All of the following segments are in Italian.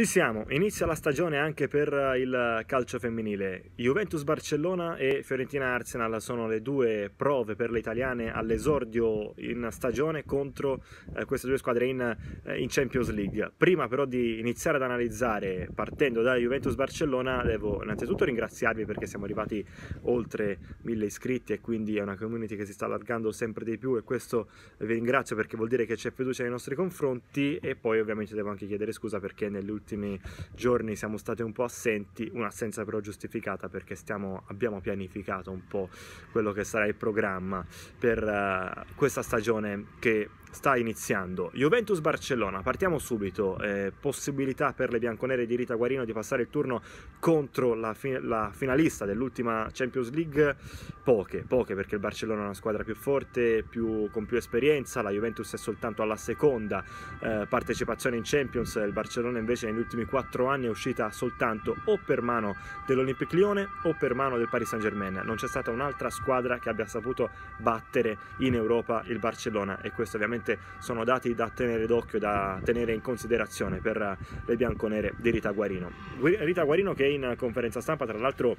Ci siamo, inizia la stagione anche per eh, il calcio femminile. Juventus Barcellona e Fiorentina Arsenal sono le due prove per le italiane all'esordio in stagione contro eh, queste due squadre in, eh, in, Champions League. Prima però di iniziare ad analizzare partendo da Juventus Barcellona devo innanzitutto ringraziarvi perché siamo arrivati oltre mille iscritti e quindi è una community che si sta allargando sempre di più e questo vi ringrazio perché vuol dire che c'è fiducia nei nostri confronti e poi ovviamente devo anche chiedere scusa perché nelle ultime ultimi giorni siamo stati un po' assenti, un'assenza però giustificata perché stiamo, abbiamo pianificato un po' quello che sarà il programma per uh, questa stagione che sta iniziando. Juventus-Barcellona, partiamo subito. Eh, possibilità per le bianconere di Rita Guarino di passare il turno contro la, fi- la, finalista dell'ultima Champions League? Poche, poche perché il Barcellona è una squadra più forte, più, con più esperienza, la Juventus è soltanto alla seconda eh, partecipazione in Champions, il Barcellona invece negli ultimi 4 anni è uscita soltanto o per mano dell'Olympic Lione o per mano del Paris Saint Germain. Non c'è stata un'altra squadra che abbia saputo battere in Europa il Barcellona e questi ovviamente sono dati da tenere d'occhio, da tenere in considerazione per le bianconere di Rita Guarino. Rita Guarino che in conferenza stampa tra l'altro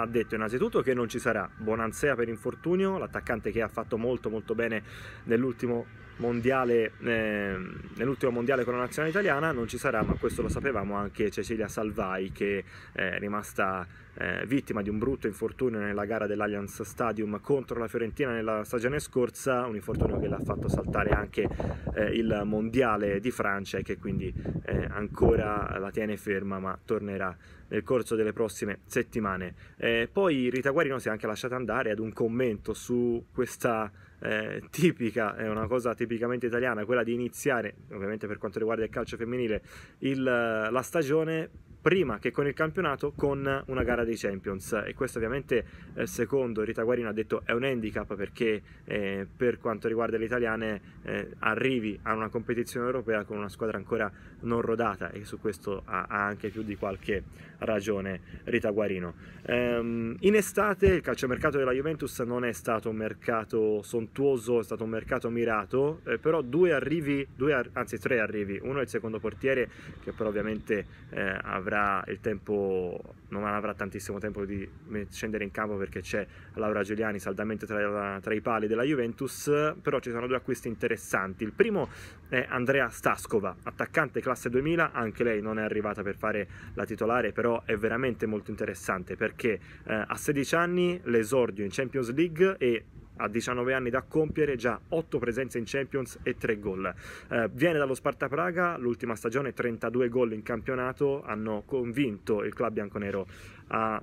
ha detto innanzitutto che non ci sarà Bonanzea per infortunio, l'attaccante che ha fatto molto molto bene nell'ultimo mondiale, eh, nell'ultimo mondiale con la nazionale italiana, non ci sarà, ma questo lo sapevamo anche Cecilia Salvai che eh, è rimasta eh, vittima di un brutto infortunio nella gara dell'Allianz Stadium contro la Fiorentina nella stagione scorsa, un infortunio che l'ha fatto saltare anche eh, il Mondiale di Francia e che quindi eh, ancora la tiene ferma ma tornerà nel corso delle prossime settimane. Eh, poi Rita Guarino si è anche lasciata andare ad un commento su questa eh, tipica, è una cosa tipicamente italiana, quella di iniziare, ovviamente per quanto riguarda il calcio femminile, il, eh, la stagione prima che con il campionato con una gara dei Champions e questo ovviamente eh, secondo Rita Guarino ha detto è un handicap perché eh, per quanto riguarda le italiane eh, arrivi a una competizione europea con una squadra ancora non rodata e su questo ha, ha anche più di qualche ragione Rita Guarino. Ehm, in estate il calciomercato della Juventus non è stato un mercato sontuoso sontuoso, è stato un mercato mirato, eh, però due arrivi, due ar- anzi tre arrivi, uno è il secondo portiere che però ovviamente eh, avrà il tempo, non avrà tantissimo tempo di scendere in campo perché c'è Laura Giuliani saldamente tra, tra i pali della Juventus, però ci sono due acquisti interessanti, il primo è Andrea Stascova, attaccante classe 2000, anche lei non è arrivata per fare la titolare, però è veramente molto interessante perché eh, a 16 anni l'esordio in Champions League e ha 19 anni da compiere, già 8 presenze in Champions e 3 gol. Eh, viene dallo Sparta Praga, l'ultima stagione 32 gol in campionato, hanno convinto il club bianconero a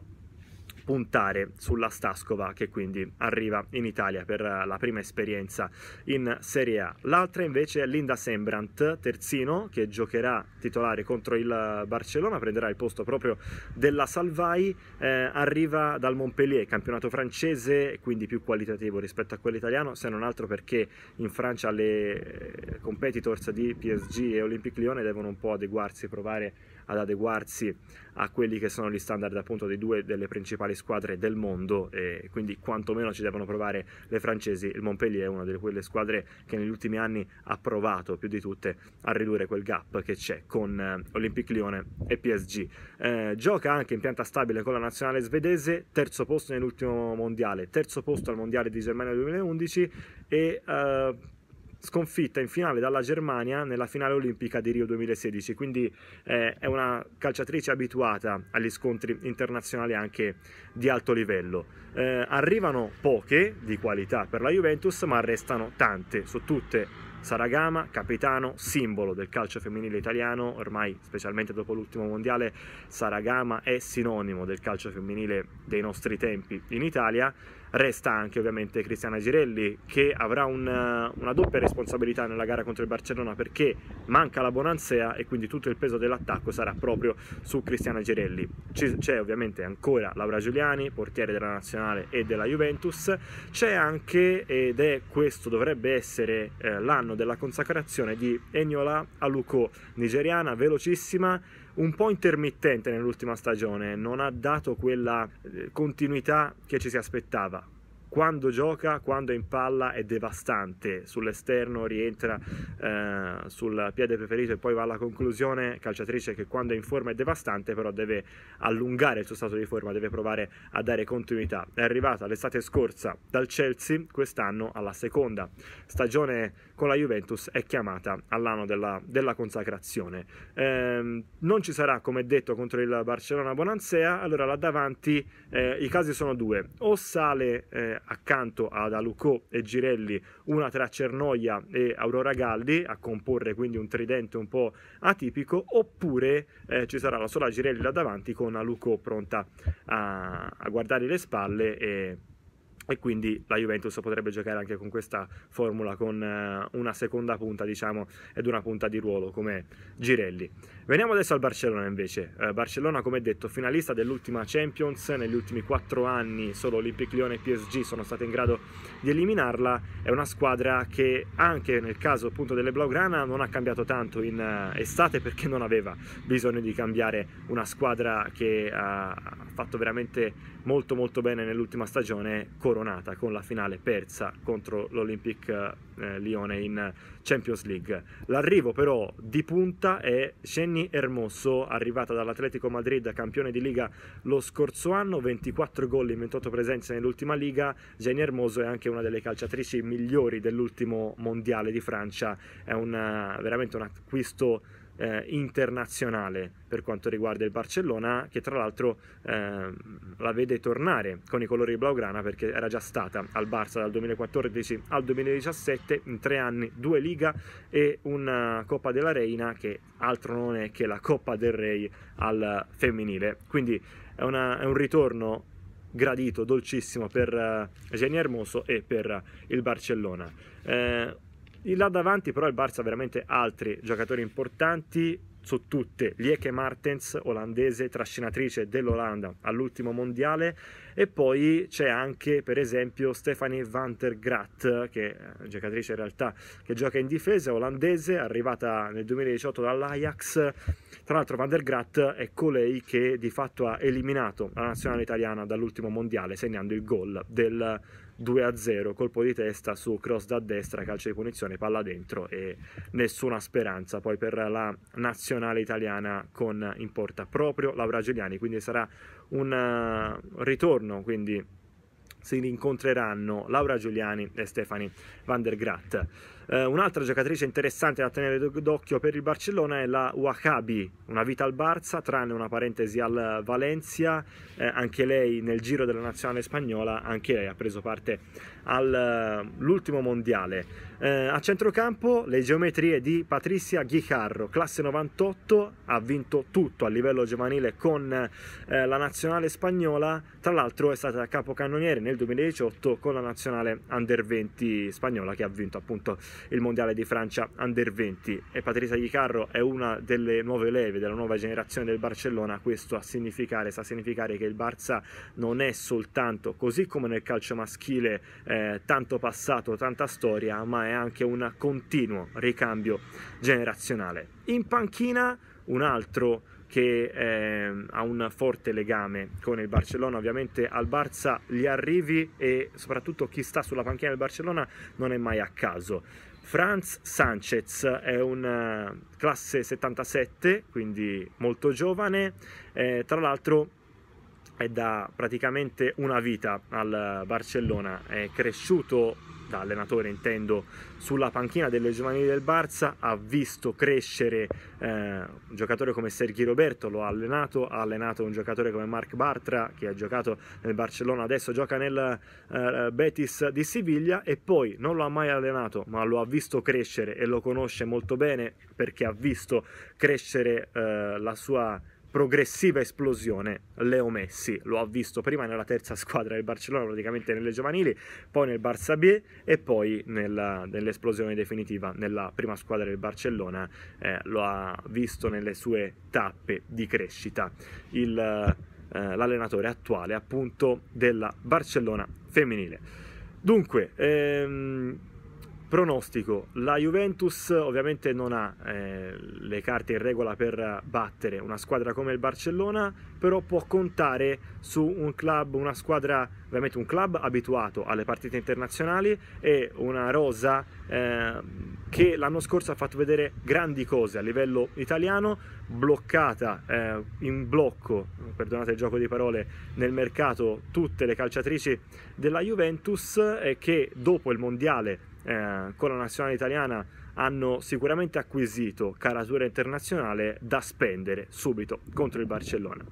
puntare sulla Stascova che quindi arriva in Italia per eh, la prima esperienza in Serie A. L'altra invece è Linda Sembrant, terzino, che giocherà titolare contro il eh, Barcellona, prenderà il posto proprio della Salvai, eh, arriva dal Montpellier, campionato francese, quindi più qualitativo rispetto a quello italiano, se non altro perché in Francia le eh, competitors di PSG e Olympique Lione devono un po' adeguarsi e provare ad adeguarsi a quelli che sono gli standard appunto di due delle principali squadre del mondo e quindi quantomeno ci devono provare le francesi. Il Montpellier è una delle quelle squadre che negli ultimi anni ha provato più di tutte a ridurre quel gap che c'è con eh, Olympique Lione e PSG. Eh, gioca anche in pianta stabile con la nazionale svedese, terzo posto nell'ultimo mondiale, terzo posto al mondiale di Germania 2011 e eh, sconfitta in finale dalla Germania nella finale olimpica di Rio 2016, quindi eh, è una calciatrice abituata agli scontri internazionali anche di alto livello. Eh, arrivano poche di qualità per la Juventus, ma restano tante, su tutte Saragama, capitano, simbolo del calcio femminile italiano, ormai specialmente dopo l'ultimo mondiale Saragama è sinonimo del calcio femminile dei nostri tempi in Italia Resta anche ovviamente Cristiana Girelli che avrà un, eh, una doppia responsabilità nella gara contro il Barcellona perché manca la Bonanzea e quindi tutto il peso dell'attacco sarà proprio su Cristiana Girelli. C'è ovviamente ancora Laura Giuliani, portiere della Nazionale e della Juventus, c'è anche, ed è questo dovrebbe essere eh, l'anno della consacrazione di Eniola Aluko, nigeriana, velocissima, un po' intermittente nell'ultima stagione, non ha dato quella eh, continuità che ci si aspettava quando gioca, quando è in palla è devastante, sull'esterno rientra eh, sul piede preferito e poi va alla conclusione, calciatrice che quando è in forma è devastante, però deve allungare il suo stato di forma, deve provare a dare continuità. È arrivata l'estate scorsa dal Chelsea, quest'anno alla seconda stagione con la Juventus è chiamata all'anno della, della consacrazione. Eh, non ci sarà, come detto, contro il Barcellona Bonanzea, allora là davanti eh, i casi sono due, o sale eh, accanto ad Alucò e Girelli una tra Cernoia e Aurora Galli a comporre quindi un tridente un po' atipico oppure eh, ci sarà la sola Girelli là davanti con Alucò pronta a, a guardare le spalle e e quindi la Juventus potrebbe giocare anche con questa formula con eh, una seconda punta diciamo ed una punta di ruolo come Girelli veniamo adesso al Barcellona invece eh, Barcellona come detto finalista dell'ultima Champions negli ultimi quattro anni solo Olympic Lyon e PSG sono state in grado di eliminarla è una squadra che anche nel caso appunto delle Blaugrana non ha cambiato tanto in eh, estate perché non aveva bisogno di cambiare una squadra che ha fatto veramente molto molto bene nell'ultima stagione con coronata con la finale persa contro l'Olympic eh, Lione in Champions League. L'arrivo però di punta è Jenny Hermoso, arrivata dall'Atletico Madrid, campione di Liga lo scorso anno, 24 gol in 28 presenze nell'ultima Liga. Jenny Hermoso è anche una delle calciatrici migliori dell'ultimo Mondiale di Francia, è una, veramente un acquisto eh, internazionale per quanto riguarda il Barcellona, che tra l'altro eh, la vede tornare con i colori blaugrana perché era già stata al Barça dal 2014 al 2017, in tre anni due Liga e una Coppa della Reina che altro non è che la Coppa del Rey al femminile. Quindi è, una, è un ritorno gradito, dolcissimo per uh, eh, Geni Hermoso e per uh, il Barcellona. Eh, là davanti però il Barça ha veramente altri giocatori importanti, su tutte Lieke Martens, olandese, trascinatrice dell'Olanda all'ultimo mondiale e poi c'è anche per esempio Stephanie Van der Graat che è una giocatrice in realtà che gioca in difesa olandese arrivata nel 2018 dall'Ajax tra l'altro Van der Graat è colei che di fatto ha eliminato la nazionale italiana dall'ultimo mondiale segnando il gol del 2-0, colpo di testa su cross da destra, calcio di punizione, palla dentro e nessuna speranza poi per la nazionale italiana con in porta proprio Laura Giuliani, quindi sarà un eh, ritorno, quindi si rincontreranno Laura Giuliani e Stefani Van der Graat. Eh, un'altra giocatrice interessante da tenere d'occhio per il Barcellona è la Wakabi, una vita al Barça, tranne una parentesi al Valencia, eh, anche lei nel giro della nazionale spagnola, anche lei ha preso parte all'ultimo eh, mondiale. Eh, a centrocampo le geometrie di Patricia Ghicarro, classe 98, ha vinto tutto a livello giovanile con eh, la nazionale spagnola, tra l'altro è stata capocannoniere nel 2018 con la nazionale under 20 spagnola che ha vinto appunto il mondiale di Francia under 20 e Patrizia Ghicarro è una delle nuove leve della nuova generazione del Barcellona, questo a significare, sa significare che il Barça non è soltanto, così come nel calcio maschile, eh, tanto passato, tanta storia, ma è anche un continuo ricambio generazionale. In panchina un altro che eh, ha un forte legame con il Barcellona, ovviamente al Barça gli arrivi e soprattutto chi sta sulla panchina del Barcellona non è mai a caso. Franz Sanchez è un eh, classe 77, quindi molto giovane, eh, tra l'altro è da praticamente una vita al Barcellona, è cresciuto da allenatore intendo, sulla panchina delle giovanili del Barça, ha visto crescere eh, un giocatore come Sergi Roberto, lo ha allenato, ha allenato un giocatore come Marc Bartra che ha giocato nel Barcellona, adesso gioca nel eh, Betis di Siviglia e poi non lo ha mai allenato ma lo ha visto crescere e lo conosce molto bene perché ha visto crescere eh, la sua progressiva esplosione Leo Messi, lo ha visto prima nella terza squadra del Barcellona, praticamente nelle giovanili, poi nel Barça B e poi nella, nell'esplosione definitiva nella prima squadra del Barcellona, eh, lo ha visto nelle sue tappe di crescita il, eh, l'allenatore attuale appunto della Barcellona femminile. Dunque, ehm, Pronostico, la Juventus ovviamente non ha eh, le carte in regola per battere una squadra come il Barcellona, però può contare su un club, una squadra, ovviamente un club abituato alle partite internazionali e una rosa eh, che l'anno scorso ha fatto vedere grandi cose a livello italiano, bloccata eh, in blocco, perdonate il gioco di parole, nel mercato tutte le calciatrici della Juventus eh, che dopo il mondiale eh, con la nazionale italiana hanno sicuramente acquisito caratura internazionale da spendere subito contro il Barcellona.